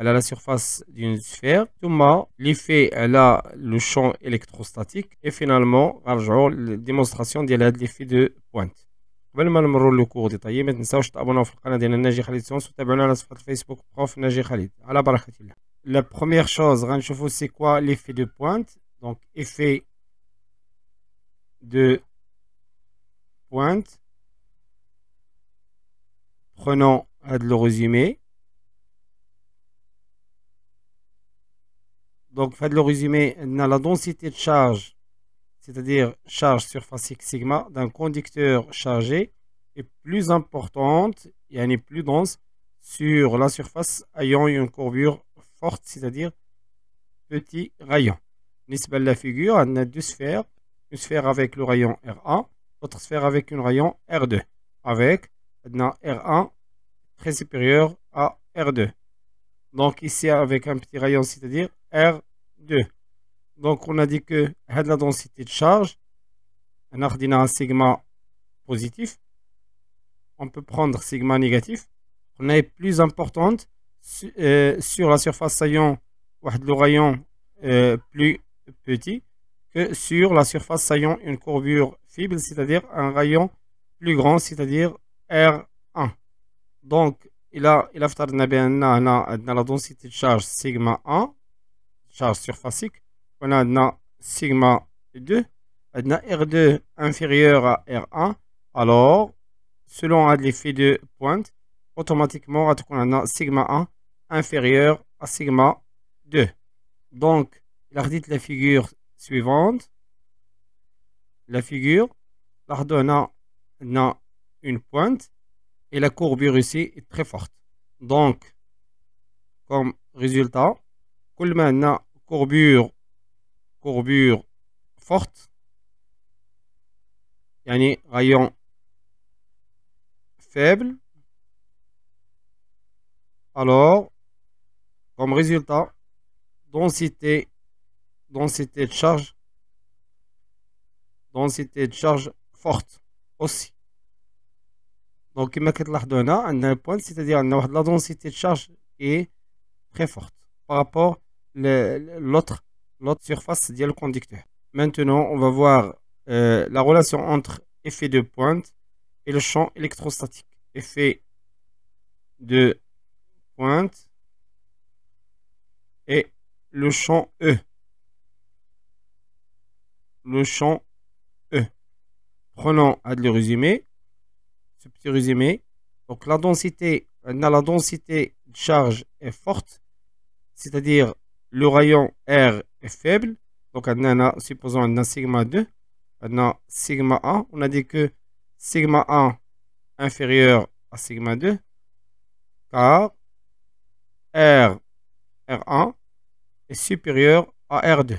Elle a la surface d'une sphère. Tout l'effet monde a le champ électrostatique. Et finalement, la démonstration de l'effet de pointe. Je vais vous donner le cours détaillé. n'oubliez pas de vous abonner à la chaîne de Najir Khalid. Je vais vous abonner à la chaîne Facebook Prof. Najir Khalid. La première chose, c'est quoi l'effet de pointe Donc, effet de pointe. Prenons euh, le résumé. Donc, faites le résumé. la densité de charge, c'est-à-dire charge surfacique sigma d'un conducteur chargé est plus importante et elle est plus dense sur la surface ayant une courbure forte, c'est-à-dire petit rayon. pas la figure, on a deux sphères, une sphère avec le rayon R1, l'autre sphère avec un rayon R2, avec R1 très supérieur à R2. Donc ici avec un petit rayon, c'est-à-dire R 2 2. Donc, on a dit que la densité de charge, on a un sigma positif. On peut prendre sigma négatif. On est plus importante euh, sur la surface saillant le rayon euh, plus petit que sur la surface saillant une courbure faible, c'est-à-dire un rayon plus grand, c'est-à-dire R1. Donc, il a, il a, la densité de charge sigma 1 charge surfacique. On a sigma 2. On a R2 inférieur à R1. Alors, selon l'effet de pointe, automatiquement, on a sigma 1 inférieur à sigma 2. Donc, il la figure suivante. La figure, la on a, une pointe et la courbure ici est très forte. Donc, comme résultat, كل on courbure courbure forte يعني rayon faible alors comme résultat densité densité de charge densité de charge forte aussi donc la كتلاحظوا a un point c'est à dire la densité de charge est très forte par rapport l'autre surface le conducteur. Maintenant, on va voir euh, la relation entre effet de pointe et le champ électrostatique. Effet de pointe et le champ E. Le champ E. Prenons à le résumé. Ce petit résumé. Donc la densité, la densité de charge est forte, c'est-à-dire le rayon R est faible. Donc, on a, supposons, a sigma 2, on a sigma 1. On a dit que sigma 1 inférieur à sigma 2, car R, R1 est supérieur à R2.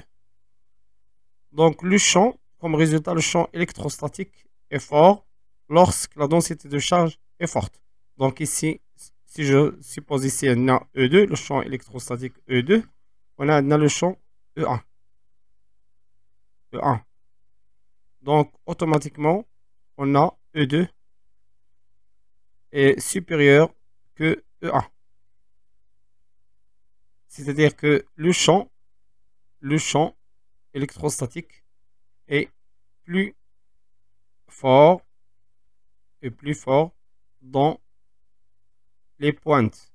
Donc, le champ, comme résultat, le champ électrostatique est fort lorsque la densité de charge est forte. Donc, ici, si je suppose ici un E2, le champ électrostatique E2, on a le champ E1. E1. Donc, automatiquement, on a E2 est supérieur que E1. C'est-à-dire que le champ, le champ électrostatique est plus fort et plus fort dans les pointes.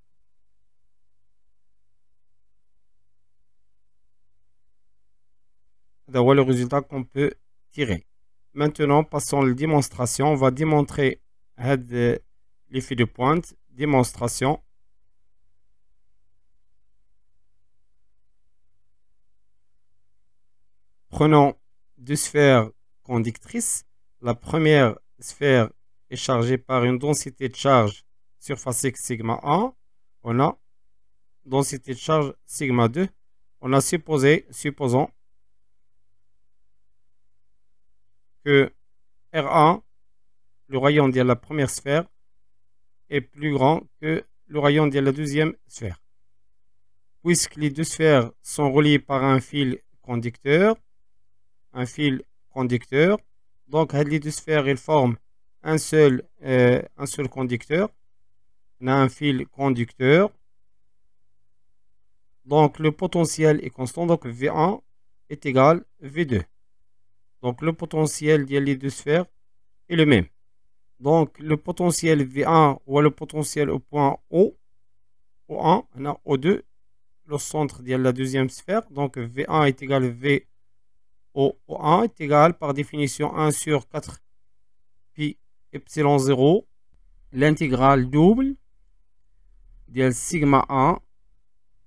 d'avoir le résultat qu'on peut tirer maintenant passons à la démonstration on va démontrer l'effet de pointe démonstration prenons deux sphères conductrices la première sphère est chargée par une densité de charge surface X sigma 1 on a densité de charge sigma 2 on a supposé supposons que R1, le rayon de la première sphère, est plus grand que le rayon de la deuxième sphère. Puisque les deux sphères sont reliées par un fil conducteur, un fil conducteur, donc les deux sphères elles forment un seul, euh, un seul conducteur. On a un fil conducteur. Donc le potentiel est constant, donc V1 est égal à V2. Donc le potentiel des deux sphères est le même. Donc le potentiel V1 ou le potentiel au point O, O1, on a O2, le centre de la deuxième sphère. Donc V1 est égal à V O, 1 est égal par définition 1 sur 4 pi epsilon 0, l'intégrale double de sigma 1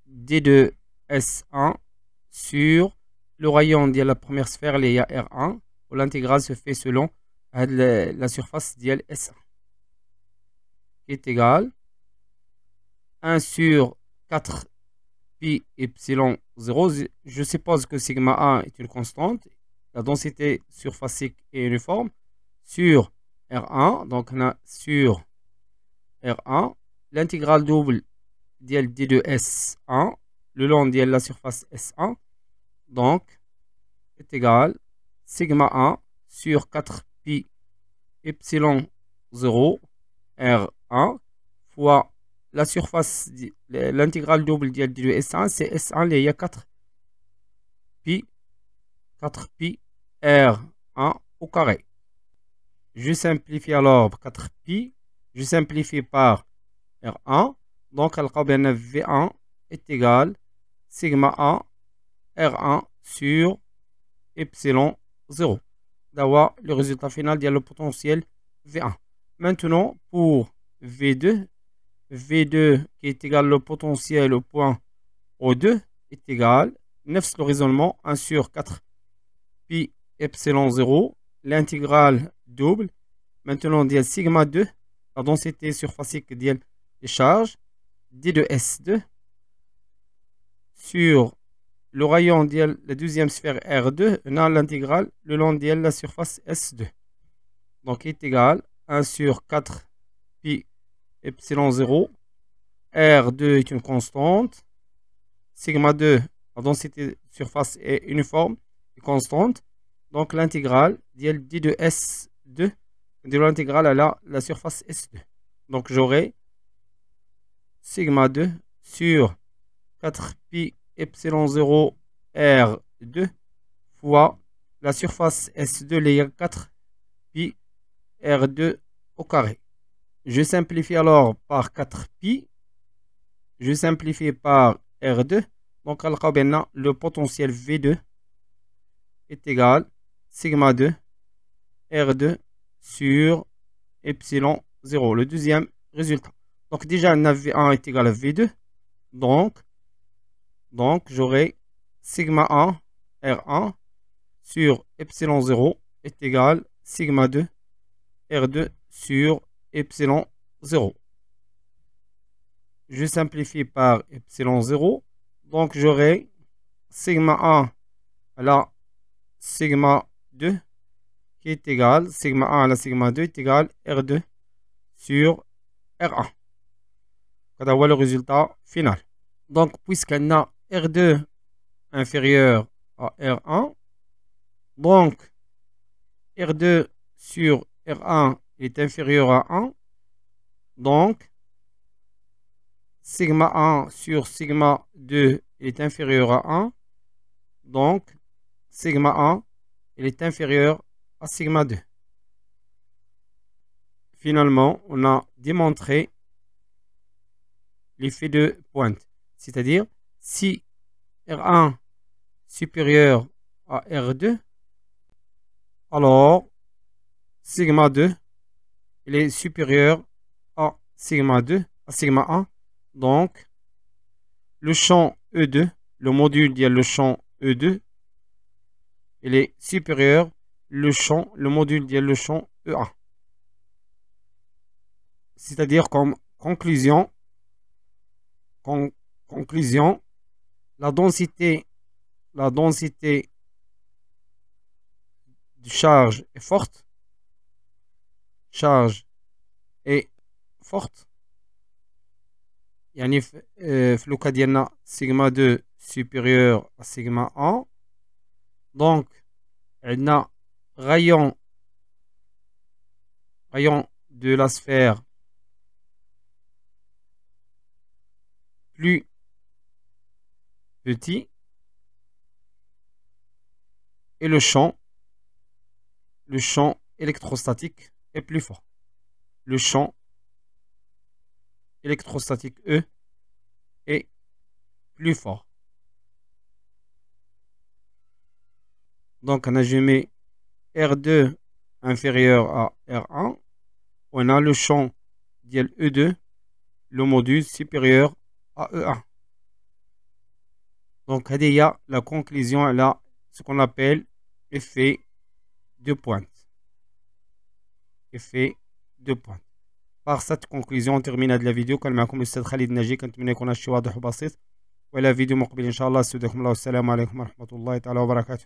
D2 S1 sur le rayon de la première sphère اللي هي R1 où l'intégrale se fait selon la surface ديال S1 qui est égale 1 sur 4 pi epsilon 0 je suppose que sigma 1 est une constante la densité surfacique est uniforme sur R1 donc on a sur R1 l'intégrale double ديال D 2 S1 le long de la surface S1 donc, est égal sigma 1 sur 4 pi epsilon 0 R1 fois la surface, l'intégrale double de S1, c'est S1, il y a 4 pi, 4 pi R1 au carré. Je simplifie alors 4 pi, je simplifie par R1, donc elle bien V1 est égal sigma 1 R1 sur epsilon 0 d'avoir le résultat final le potentiel V1 maintenant pour V2 V2 qui est égal au potentiel au point O2 est égal 9 le raisonnement 1 sur 4 pi epsilon 0 l'intégrale double maintenant ديال sigma 2 la densité surfacique ديال les charges d 2 S2 sur le rayon de la deuxième sphère R2 on a l'intégrale le long de la surface S2 donc est égal à 1 sur 4 pi epsilon 0 R2 est une constante sigma 2 la densité de surface est uniforme et constante donc l'intégrale ديال d de S2 de l'intégrale à la, la surface S2 donc j'aurai sigma 2 sur 4 pi epsilon 0 R2 fois la surface S2 layer 4 pi R2 au carré. Je simplifie alors par 4 pi. Je simplifie par R2. Donc, le potentiel V2 est égal sigma 2 R2 sur epsilon 0. Le deuxième résultat. Donc, déjà, on a V1 est égal à V2. Donc, donc, j'aurai sigma 1 R1 sur epsilon 0 est égal sigma 2 R2 sur epsilon 0. Je simplifie par epsilon 0. Donc, j'aurai sigma 1 à la sigma 2 qui est égal, sigma 1 à la sigma 2 est égal R2 sur R1. avoir le résultat final. Donc, puisqu'on a R2 inférieur à R1. Donc, R2 sur R1 est inférieur à 1. Donc, sigma 1 sur sigma 2 est inférieur à 1. Donc, sigma 1 est inférieur à sigma 2. Finalement, on a démontré l'effet de pointe, c'est-à-dire si R1 est supérieur à R2, alors sigma 2 est supérieur à sigma 2, à sigma 1. Donc, le champ E2, le module dit le champ E2, il est supérieur le champ, le module dit le champ E1. C'est-à-dire comme conclusion, conclusion, la densité, la densité de charge est forte. Charge est forte. يعني في euh, sigma ديالنا سيغما 2 supérieur à sigma 1 donc عندنا rayon rayon de la sphère plus petit. Et le champ, le champ électrostatique est plus fort. Le champ électrostatique E est plus fort. Donc, on a jumé R2 inférieur à R1. On a le champ diel E2, le module supérieur à E1. Donc, il y a la conclusion là, ce qu'on appelle effet de pointe. Effet de pointe. Par cette conclusion, on termine la vidéo. Quand maakum c'est Khalid Naji, quand même, on a choisi de faire Voilà la vidéo, je vous Assalamu alaikum wa rahmatullahi wa barakatuh.